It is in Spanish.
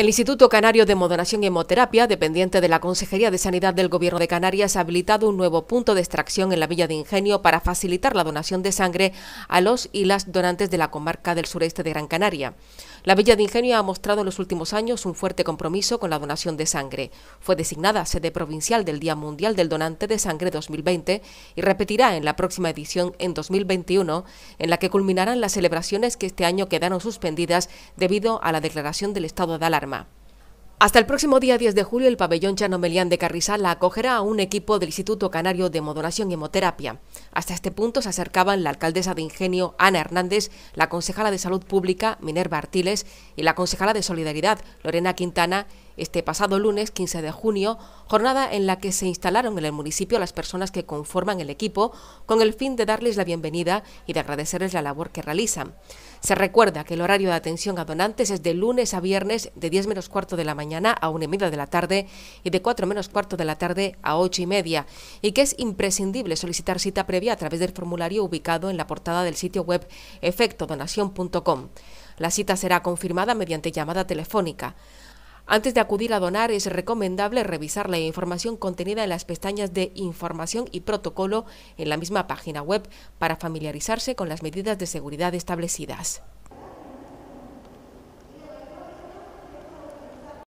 El Instituto Canario de moderación y Hemoterapia, dependiente de la Consejería de Sanidad del Gobierno de Canarias, ha habilitado un nuevo punto de extracción en la Villa de Ingenio para facilitar la donación de sangre a los y las donantes de la comarca del sureste de Gran Canaria. La Villa de Ingenio ha mostrado en los últimos años un fuerte compromiso con la donación de sangre. Fue designada sede provincial del Día Mundial del Donante de Sangre 2020 y repetirá en la próxima edición en 2021, en la que culminarán las celebraciones que este año quedaron suspendidas debido a la declaración del estado de alarma. Hasta el próximo día 10 de julio, el pabellón Melián de Carrizal acogerá a un equipo del Instituto Canario de Modulación y Hemoterapia. Hasta este punto se acercaban la alcaldesa de Ingenio, Ana Hernández, la concejala de Salud Pública, Minerva Artiles, y la concejala de Solidaridad, Lorena Quintana, este pasado lunes 15 de junio, jornada en la que se instalaron en el municipio las personas que conforman el equipo con el fin de darles la bienvenida y de agradecerles la labor que realizan. Se recuerda que el horario de atención a donantes es de lunes a viernes de 10 menos cuarto de la mañana a una y media de la tarde y de 4 menos cuarto de la tarde a 8 y media y que es imprescindible solicitar cita previa a través del formulario ubicado en la portada del sitio web efectodonación.com. La cita será confirmada mediante llamada telefónica. Antes de acudir a donar es recomendable revisar la información contenida en las pestañas de Información y Protocolo en la misma página web para familiarizarse con las medidas de seguridad establecidas.